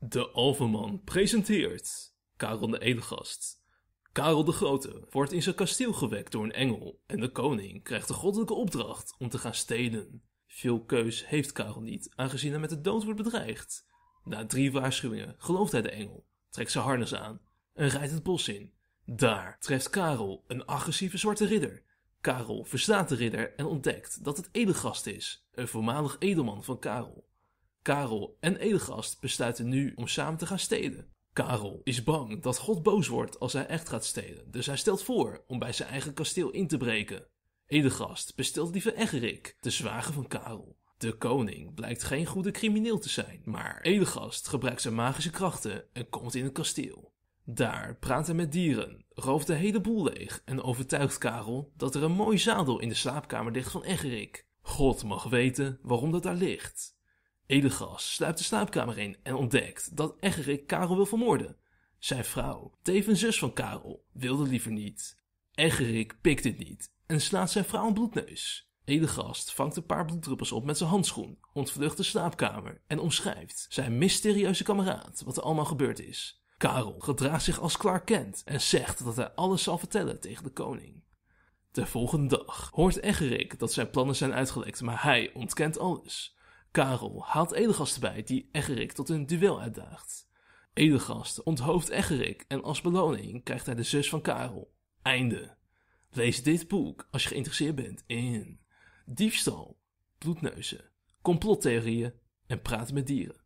De Alverman presenteert Karel de Edelgast. Karel de Grote wordt in zijn kasteel gewekt door een engel en de koning krijgt de goddelijke opdracht om te gaan stelen. Veel keus heeft Karel niet, aangezien hij met de dood wordt bedreigd. Na drie waarschuwingen gelooft hij de engel, trekt zijn harnas aan en rijdt het bos in. Daar treft Karel een agressieve zwarte ridder. Karel verstaat de ridder en ontdekt dat het Edelgast is, een voormalig edelman van Karel. Karel en Edelgast besluiten nu om samen te gaan steden. Karel is bang dat God boos wordt als hij echt gaat stelen, dus hij stelt voor om bij zijn eigen kasteel in te breken. Edelgast bestelt liever Egerik, de zwager van Karel. De koning blijkt geen goede crimineel te zijn, maar Edelgast gebruikt zijn magische krachten en komt in het kasteel. Daar praat hij met dieren, rooft de hele boel leeg en overtuigt Karel dat er een mooi zadel in de slaapkamer ligt van Egerik. God mag weten waarom dat daar ligt. Edelgas sluipt de slaapkamer in en ontdekt dat Eggerik Karel wil vermoorden. Zijn vrouw, tevens zus van Karel, wilde liever niet. Eggerik pikt dit niet en slaat zijn vrouw een bloedneus. Edelgast vangt een paar bloeddruppels op met zijn handschoen, ontvlucht de slaapkamer en omschrijft zijn mysterieuze kameraad wat er allemaal gebeurd is. Karel gedraagt zich als Clark Kent en zegt dat hij alles zal vertellen tegen de koning. De volgende dag hoort Eggerik dat zijn plannen zijn uitgelekt, maar hij ontkent alles. Karel haalt Edelgast erbij die Eggerik tot een duel uitdaagt. Edelgast onthoofdt Eggerik en als beloning krijgt hij de zus van Karel. Einde. Lees dit boek als je geïnteresseerd bent in diefstal, bloedneuzen, complottheorieën en praten met dieren.